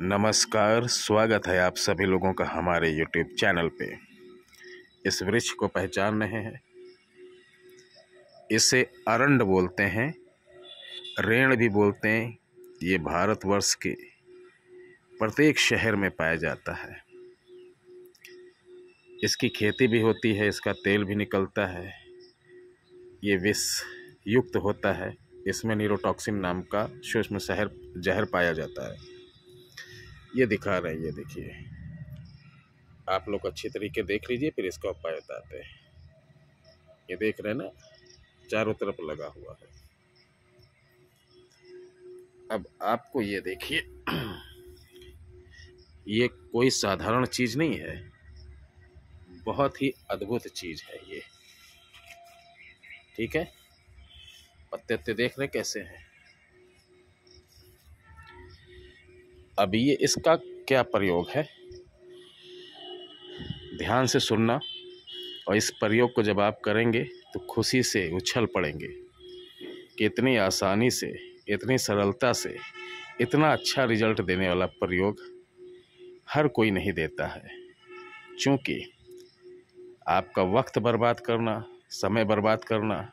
नमस्कार स्वागत है आप सभी लोगों का हमारे यूट्यूब चैनल पे इस वृक्ष को पहचान रहे हैं इसे अरंड बोलते हैं रेण भी बोलते हैं ये भारतवर्ष के प्रत्येक शहर में पाया जाता है इसकी खेती भी होती है इसका तेल भी निकलता है ये विष युक्त होता है इसमें नीरोटॉक्सिन नाम का सूक्ष्म शहर जहर पाया जाता है ये दिखा रहे हैं ये देखिए आप लोग अच्छी तरीके देख लीजिए फिर इसका उपाय बताते हैं ये देख रहे हैं ना चारों तरफ लगा हुआ है अब आपको ये देखिए ये कोई साधारण चीज़ नहीं है बहुत ही अद्भुत चीज़ है ये ठीक है पत्ते देख रहे कैसे हैं अभी ये इसका क्या प्रयोग है ध्यान से सुनना और इस प्रयोग को जब आप करेंगे तो खुशी से उछल पड़ेंगे कि इतनी आसानी से इतनी सरलता से इतना अच्छा रिजल्ट देने वाला प्रयोग हर कोई नहीं देता है क्योंकि आपका वक्त बर्बाद करना समय बर्बाद करना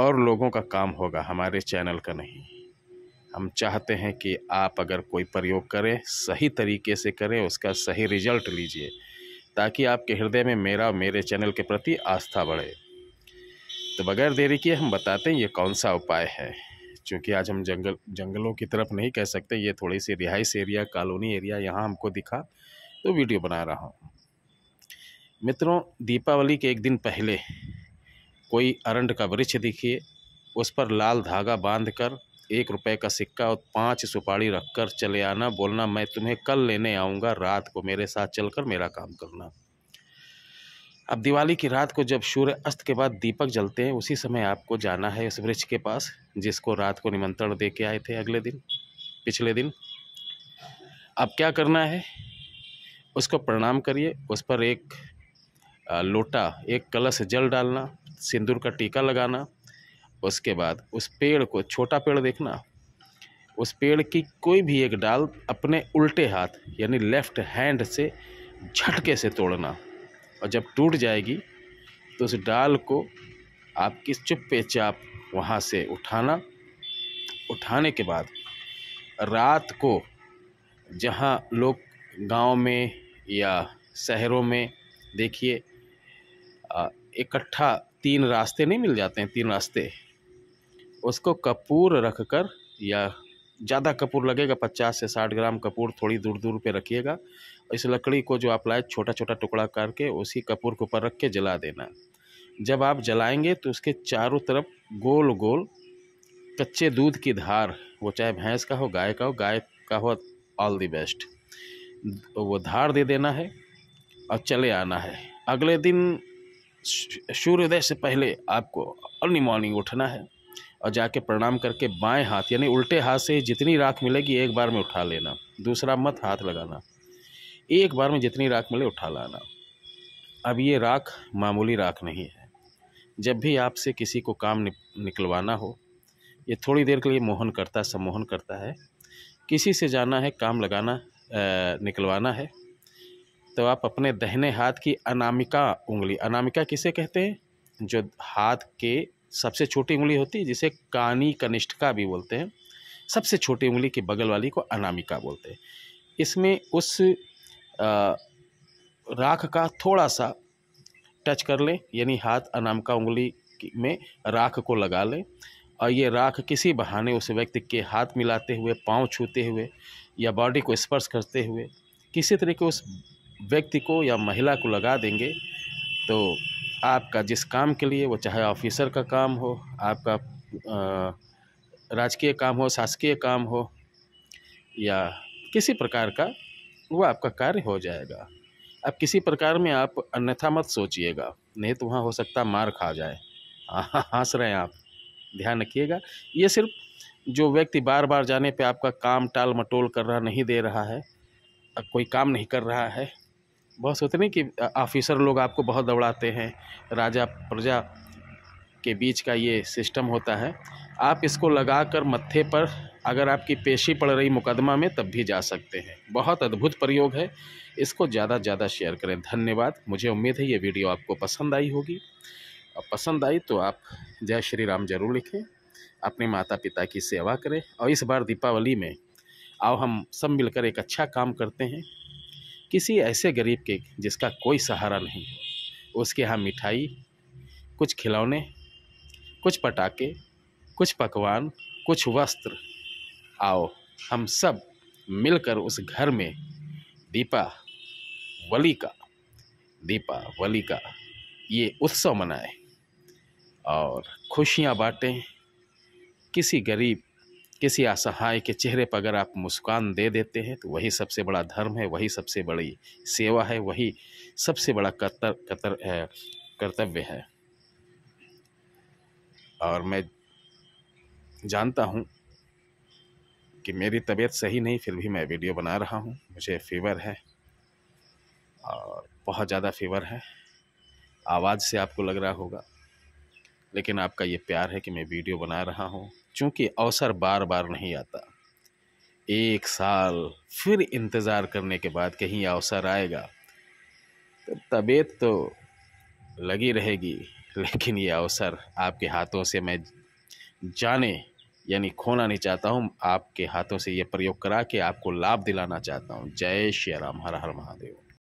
और लोगों का काम होगा हमारे चैनल का नहीं हम चाहते हैं कि आप अगर कोई प्रयोग करें सही तरीके से करें उसका सही रिजल्ट लीजिए ताकि आपके हृदय में मेरा मेरे चैनल के प्रति आस्था बढ़े तो बगैर देरी किए हम बताते हैं ये कौन सा उपाय है क्योंकि आज हम जंगल जंगलों की तरफ नहीं कह सकते ये थोड़ी सी रिहाइश एरिया कॉलोनी एरिया यहाँ हमको दिखा तो वीडियो बना रहा हूँ मित्रों दीपावली के एक दिन पहले कोई अरंड का वृक्ष दिखिए उस पर लाल धागा बांध कर एक रुपए का सिक्का और पांच सुपाड़ी रखकर चले आना बोलना मैं तुम्हें कल लेने आऊँगा रात को मेरे साथ चलकर मेरा काम करना अब दिवाली की रात को जब सूर्य अस्त के बाद दीपक जलते हैं उसी समय आपको जाना है इस वृक्ष के पास जिसको रात को निमंत्रण दे के आए थे अगले दिन पिछले दिन अब क्या करना है उसको प्रणाम करिए उस पर एक लोटा एक कलश जल डालना सिंदूर का टीका लगाना उसके बाद उस पेड़ को छोटा पेड़ देखना उस पेड़ की कोई भी एक डाल अपने उल्टे हाथ यानी लेफ्ट हैंड से झटके से तोड़ना और जब टूट जाएगी तो उस डाल को आपकी चुप्पे चाप वहाँ से उठाना उठाने के बाद रात को जहाँ लोग गांव में या शहरों में देखिए इकट्ठा तीन रास्ते नहीं मिल जाते हैं तीन रास्ते उसको कपूर रख कर या ज़्यादा कपूर लगेगा पचास से साठ ग्राम कपूर थोड़ी दूर दूर पे रखिएगा इस लकड़ी को जो आप लाए छोटा छोटा टुकड़ा करके उसी कपूर के ऊपर रख के जला देना जब आप जलाएंगे तो उसके चारों तरफ गोल गोल कच्चे दूध की धार वो चाहे भैंस का हो गाय का हो गाय का हो ऑल दी बेस्ट वो धार दे देना है और चले आना है अगले दिन सूर्योदय से पहले आपको अर्ली मॉर्निंग उठना है और जाके प्रणाम करके बाएं हाथ यानी उल्टे हाथ से जितनी राख मिलेगी एक बार में उठा लेना दूसरा मत हाथ लगाना एक बार में जितनी राख मिले उठा लाना अब ये राख मामूली राख नहीं है जब भी आपसे किसी को काम निकलवाना हो ये थोड़ी देर के लिए मोहन करता सम्मोहन करता है किसी से जाना है काम लगाना निकलवाना है तो आप अपने दहने हाथ की अनामिका उंगली अनामिका किसे कहते हैं जो हाथ के सबसे छोटी उंगली होती है जिसे कानी कनिष्ठिका भी बोलते हैं सबसे छोटी उंगली की बगल वाली को अनामिका बोलते हैं इसमें उस राख का थोड़ा सा टच कर लें यानी हाथ अनामिका उंगली में राख को लगा लें और ये राख किसी बहाने उस व्यक्ति के हाथ मिलाते हुए पाँव छूते हुए या बॉडी को स्पर्श करते हुए किसी तरीके उस व्यक्ति को या महिला को लगा देंगे तो आपका जिस काम के लिए वो चाहे ऑफिसर का काम हो आपका राजकीय काम हो शासकीय काम हो या किसी प्रकार का वो आपका कार्य हो जाएगा अब किसी प्रकार में आप अन्यथा मत सोचिएगा नहीं तो वहाँ हो सकता मार खा जाए हाँ, हाँ, हंस रहे हैं आप ध्यान रखिएगा ये सिर्फ जो व्यक्ति बार बार जाने पे आपका काम टाल मटोल कर रहा नहीं दे रहा है कोई काम नहीं कर रहा है बहुत सोचते नहीं कि ऑफिसर लोग आपको बहुत दौड़ाते हैं राजा प्रजा के बीच का ये सिस्टम होता है आप इसको लगा कर मत्थे पर अगर आपकी पेशी पड़ रही मुकदमा में तब भी जा सकते हैं बहुत अद्भुत प्रयोग है इसको ज़्यादा से ज़्यादा शेयर करें धन्यवाद मुझे उम्मीद है ये वीडियो आपको पसंद आई होगी और पसंद आई तो आप जय श्री राम जरूर लिखें अपने माता पिता की सेवा करें और इस बार दीपावली में आओ हम सब मिलकर एक अच्छा काम करते हैं किसी ऐसे गरीब के जिसका कोई सहारा नहीं उसके यहाँ मिठाई कुछ खिलौने कुछ पटाखे कुछ पकवान कुछ वस्त्र आओ हम सब मिलकर उस घर में दीपा वली का दीपावली का ये उत्सव मनाएं और खुशियाँ बाँटें किसी गरीब किसी असहाय के चेहरे पर अगर आप मुस्कान दे देते हैं तो वही सबसे बड़ा धर्म है वही सबसे बड़ी सेवा है वही सबसे बड़ा कर्तर कर्तर कर्तव्य है और मैं जानता हूँ कि मेरी तबीयत सही नहीं फिर भी मैं वीडियो बना रहा हूँ मुझे फीवर है और बहुत ज़्यादा फीवर है आवाज़ से आपको लग रहा होगा लेकिन आपका ये प्यार है कि मैं वीडियो बना रहा हूँ क्योंकि अवसर बार बार नहीं आता एक साल फिर इंतज़ार करने के बाद कहीं अवसर आएगा तो तबीयत तो लगी रहेगी लेकिन ये अवसर आपके हाथों से मैं जाने यानी खोना नहीं चाहता हूँ आपके हाथों से ये प्रयोग करा के आपको लाभ दिलाना चाहता हूँ जय श्री राम हर हर महादेव